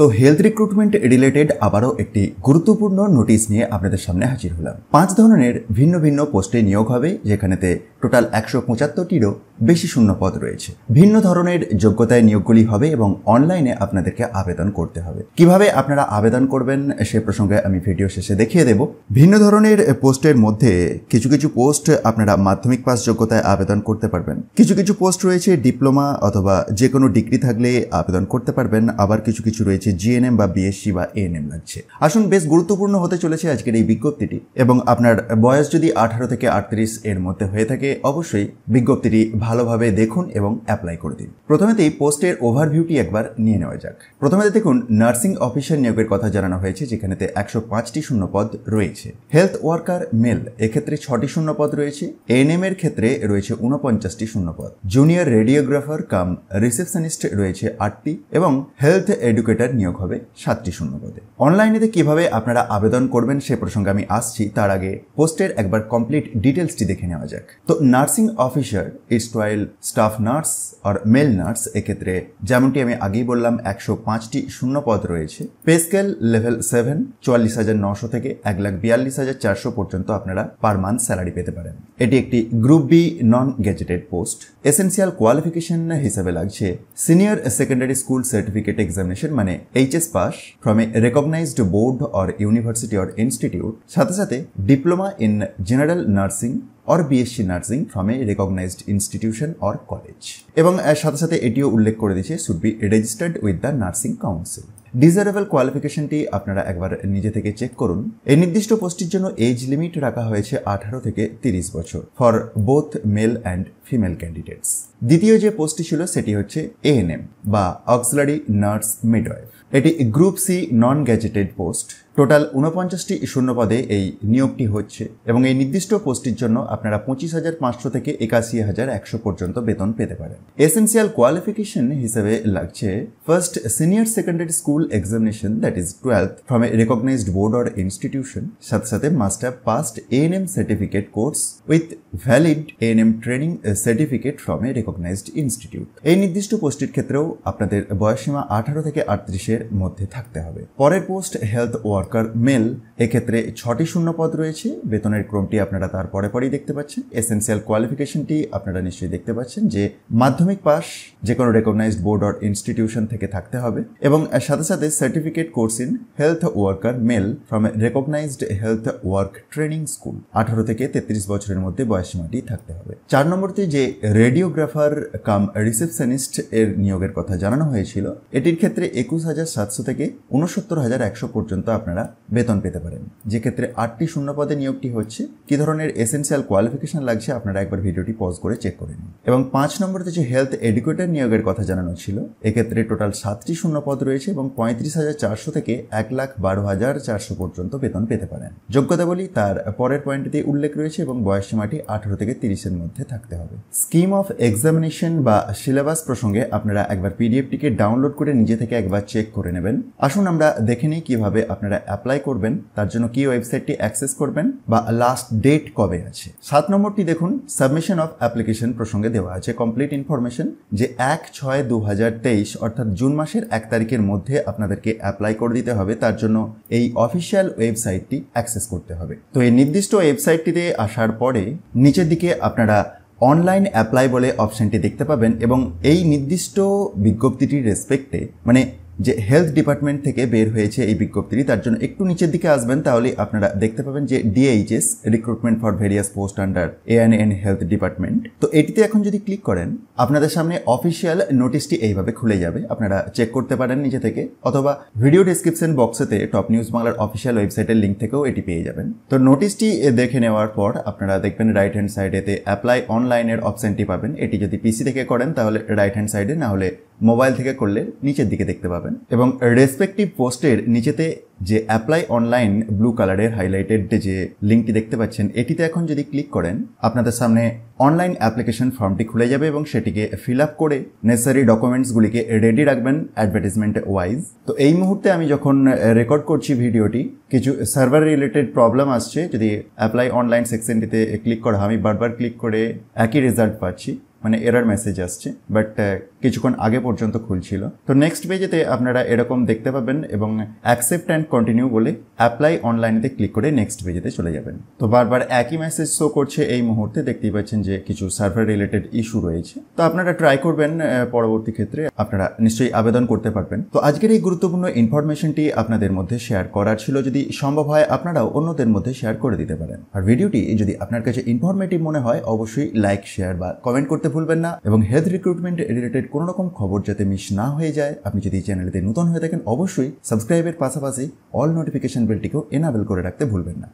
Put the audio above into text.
তো health recruitment related আবারও একটি গুরুত্বপূর্ণ নোটিশ নিয়ে আপনাদের সামনে হাজির হলাম পাঁচ ধরনের ভিন্ন ভিন্ন পোস্টে নিয়োগ হবে যেখানেতে টোটাল একশো পঁচাত্তরটিরও বেশি শূন্যপদ রয়েছে ভিন্ন ধরনের যোগ্যতায় নিয়োগগুলি হবে এবং অনলাইনে আপনাদেরকে আবেদন করতে হবে কিভাবে আপনারা আবেদন করবেন সে প্রসঙ্গে আমি ভিডিও শেষে দেখিয়ে দেব ভিন্ন ধরনের পোস্টের মধ্যে কিছু কিছু পোস্ট আপনারা মাধ্যমিক পাস যোগ্যতায় আবেদন করতে পারবেন কিছু কিছু পোস্ট রয়েছে ডিপ্লোমা অথবা যে কোনো ডিগ্রি থাকলে আবেদন করতে পারবেন আবার কিছু কিছু রয়েছে রয়েছে জিএনএম বা বিএসসি বা এএনএম লাগছে আসুন বেশ গুরুত্বপূর্ণ হতে চলেছে আজকের এই বিজ্ঞপ্তিটি এবং আপনার বয়স যদি আঠারো থেকে আটত্রিশ এর মধ্যে হয়ে থাকে অবশ্যই বিজ্ঞপ্তিটি ভালোভাবে দেখুন এবং অ্যাপ্লাই করে দিন প্রথমেতেই পোস্টের ওভারভিউটি একবার নিয়ে নেওয়া যাক প্রথমে দেখুন নার্সিং অফিসার নিয়োগের কথা জানানো হয়েছে যেখানেতে একশো পাঁচটি শূন্যপদ রয়েছে হেলথ ওয়ার্কার মেল এক্ষেত্রে ছটি শূন্যপদ রয়েছে এএনএম এর ক্ষেত্রে রয়েছে উনপঞ্চাশটি শূন্যপদ জুনিয়র রেডিওগ্রাফার কাম রিসেপশনিস্ট রয়েছে আটটি এবং হেলথ এডুকেটর নিয়োগ হবে সাতটি পদে অনলাইনেতে কিভাবে আপনারা আবেদন করবেন সে প্রসঙ্গে আমি আসছি তার আগে পোস্টের একবার কমপ্লিট ডিটেলসটি দেখে নেওয়া যাক তো নার্সিং অফিসার টয়েল স্টাফ নার্স আর মেল নার্স এক্ষেত্রে যেমনটি আমি আগেই বললাম একশো পাঁচটি শূন্য পদ রয়েছে পে স্কেল লেভেল সেভেন চুয়াল্লিশ হাজার নশো থেকে এক লাখ বিয়াল্লিশ হাজার চারশো পর্যন্ত আপনারা পার মান্থ স্যালারি পেতে পারেন এটি একটি group B non gazetted post essential qualification হিসেবে লাগছে senior secondary school certificate examination মানে HS pass from a recognised board or university or institute সাথে সাথে diploma in general nursing or BSc nursing from a recognised institution or college এবং সাথে সাথে এটিও উল্লেখ করে দিয়েছে should be registered with the nursing council desirable কোয়ালিফিকেশনটি আপনারা একবার নিজে থেকে চেক করুন এই নির্দিষ্ট পোস্টটির জন্য এজ লিমিট রাখা হয়েছে আঠারো থেকে তিরিশ বছর for both male and female candidates দ্বিতীয় যে পোস্টটি ছিল সেটি হচ্ছে এএনএম বা অক্সলারি নার্স মিডওয়াইফ এটি group C non gazetted post total ঊনপঞ্চাশটি শূন্যপদে এই নিয়োগটি হচ্ছে এবং এই নির্দিষ্ট পোস্টটির জন্য আপনারা পঁচিশ হাজার পাঁচশো থেকে একাশি হাজার একশো পর্যন্ত বেতন পেতে পারেন এসেন্সিয়াল কোয়ালিফিকেশন হিসেবে লাগছে first senior secondary school examination that is twelve from a recognised board or institution সাথে সাথে must have passed N M certificate course with valid N M training certificate from a recognised institute এই নির্দিষ্ট পোস্টটির ক্ষেত্রেও আপনাদের বয়সীমা আঠারো থেকে আটত্রিশের মধ্যে থাকতে হবে পরের post health work worker male এক্ষেত্রে ছটি শূন্যপদ রয়েছে বেতনের ক্রমটি আপনারা তার পরে পরেই দেখতে পাচ্ছেন এসেন্সিয়াল কোয়ালিফিকেশনটি আপনারা নিশ্চয়ই দেখতে পাচ্ছেন যে মাধ্যমিক পাস যে কোনো রেকগনাইজড বোর্ড অর ইনস্টিটিউশন থেকে থাকতে হবে এবং সাথে সাথে certificate course in health worker male from recognised health work training school আঠারো থেকে তেত্রিশ বছরের মধ্যে বয়সীমাটি থাকতে হবে চার নম্বরতে যে রেডিওগ্রাফার কাম রিসেপশনিস্ট এর নিয়োগের কথা জানানো হয়েছিল এটির ক্ষেত্রে একুশ হাজার সাতশো থেকে উনসত্তর হাজার একশো পর্যন্ত আপনার আপনারা বেতন পেতে পারেন যে ক্ষেত্রে আটটি শূন্যপদে নিয়োগটি হচ্ছে কি ধরনের এসেন্সিয়াল কোয়ালিফিকেশন লাগছে আপনারা একবার ভিডিওটি পজ করে চেক করে নিন এবং পাঁচ নম্বরতে যে হেলথ এডুকেটর নিয়োগের কথা জানানো ছিল এক্ষেত্রে টোটাল সাতটি শূন্যপদ রয়েছে এবং পঁয়ত্রিশ হাজার চারশো থেকে এক লাখ বারো হাজার চারশো পর্যন্ত বেতন পেতে পারেন যোগ্যতা বলি তার পরের পয়েন্টটিতে উল্লেখ রয়েছে এবং বয়স সীমাটি আঠারো থেকে তিরিশের মধ্যে থাকতে হবে স্কিম অফ এক্সামিনেশন বা সিলেবাস প্রসঙ্গে আপনারা একবার পিডিএফটিকে ডাউনলোড করে নিজে থেকে একবার চেক করে নেবেন আসুন আমরা দেখে নিই কীভাবে আপনারা অ্যাপ্লাই করবেন তার জন্য কি ওয়েবসাইটটি অ্যাক্সেস করবেন বা লাস্ট ডেট কবে আছে সাত নম্বরটি দেখুন সাবমিশন অফ অ্যাপ্লিকেশন প্রসঙ্গে দেওয়া আছে কমপ্লিট ইনফরমেশন যে এক ছয় দু অর্থাৎ জুন মাসের এক তারিখের মধ্যে আপনাদেরকে অ্যাপ্লাই করে দিতে হবে তার জন্য এই অফিসিয়াল ওয়েবসাইটটি অ্যাক্সেস করতে হবে তো এই নির্দিষ্ট ওয়েবসাইটটিতে আসার পরে নিচের দিকে আপনারা অনলাইন অ্যাপ্লাই বলে অপশানটি দেখতে পাবেন এবং এই নির্দিষ্ট বিজ্ঞপ্তিটির রেসপেক্টে মানে যে হেলথ ডিপার্টমেন্ট থেকে বের হয়েছে এই বিজ্ঞপ্তিটি তার জন্য একটু নিচের দিকে আসবেন তাহলে আপনারা দেখতে পাবেন যে DHS recruitment for various post under AN N health department তো এটিতে এখন যদি ক্লিক করেন আপনাদের সামনে অফিসিয়াল নোটিশটি এইভাবে খুলে যাবে আপনারা চেক করতে পারেন নিজে থেকে অথবা ভিডিও ডিসক্রিপশন বক্সেতে টপ নিউজ বাংলার অফিসিয়াল ওয়েবসাইটের লিঙ্ক থেকেও এটি পেয়ে যাবেন তো নোটিশটি দেখে নেওয়ার পর আপনারা দেখবেন রাইট হ্যান্ড সাইডেতে অ্যাপ্লাই অনলাইনের অপশানটি পাবেন এটি যদি পিসি থেকে করেন তাহলে রাইট হ্যান্ড সাইডে না হলে মোবাইল থেকে করলে নিচের দিকে দেখতে পাবেন এবং রেসপেক্টিভ পোস্টের নিচেতে যে অ্যাপ্লাই অনলাইন ব্লু কালারের হাইলাইটেড যে লিঙ্কটি দেখতে পাচ্ছেন এটিতে এখন যদি ক্লিক করেন আপনাদের সামনে অনলাইন অ্যাপ্লিকেশন ফর্মটি খুলে যাবে এবং সেটিকে ফিল আপ করে নেসেসারি ডকুমেন্টসগুলিকে রেডি রাখবেন অ্যাডভার্টিজমেন্ট ওয়াইজ তো এই মুহূর্তে আমি যখন রেকর্ড করছি ভিডিওটি কিছু সার্ভার রিলেটেড প্রবলেম আসছে যদি অ্যাপ্লাই অনলাইন সেকশনটিতে ক্লিক করা আমি বারবার ক্লিক করে একই রেজাল্ট পাচ্ছি মানে এরার মেসেজ আসছে বাট uh, কিছুক্ষণ আগে পর্যন্ত খুলছিল তো নেক্সট পেজেতে আপনারা এরকম দেখতে পাবেন এবং অ্যাকসেপ্ট অ্যান্ড কন্টিনিউ বলে অ্যাপ্লাই অনলাইনেতে ক্লিক করে নেক্সট পেজেতে চলে যাবেন তো বারবার একই মেসেজ শো করছে এই মুহূর্তে দেখতেই পাচ্ছেন যে কিছু সার্ভার রিলেটেড ইস্যু রয়েছে তো আপনারা ট্রাই করবেন uh, পরবর্তী ক্ষেত্রে আপনারা নিশ্চয়ই আবেদন করতে পারবেন তো আজকের এই গুরুত্বপূর্ণ ইনফরমেশনটি আপনাদের মধ্যে শেয়ার করার ছিল যদি সম্ভব হয় আপনারাও অন্যদের মধ্যে শেয়ার করে দিতে পারেন আর ভিডিওটি যদি আপনার কাছে ইনফরমেটিভ মনে হয় অবশ্যই লাইক শেয়ার বা কমেন্ট করতে ভুলবেন না এবং হেলথ রিক্রুটমেন্ট রিলেটেড কোনো রকম খবর যাতে মিস না হয়ে যায় আপনি যদি চ্যানেলতে নতুন হয়ে থাকেন অবশ্যই সাবস্ক্রাইবের পাশাপাশি অল নোটিফিকেশন বেলটিকেও এনাবেল করে রাখতে ভুলবেন না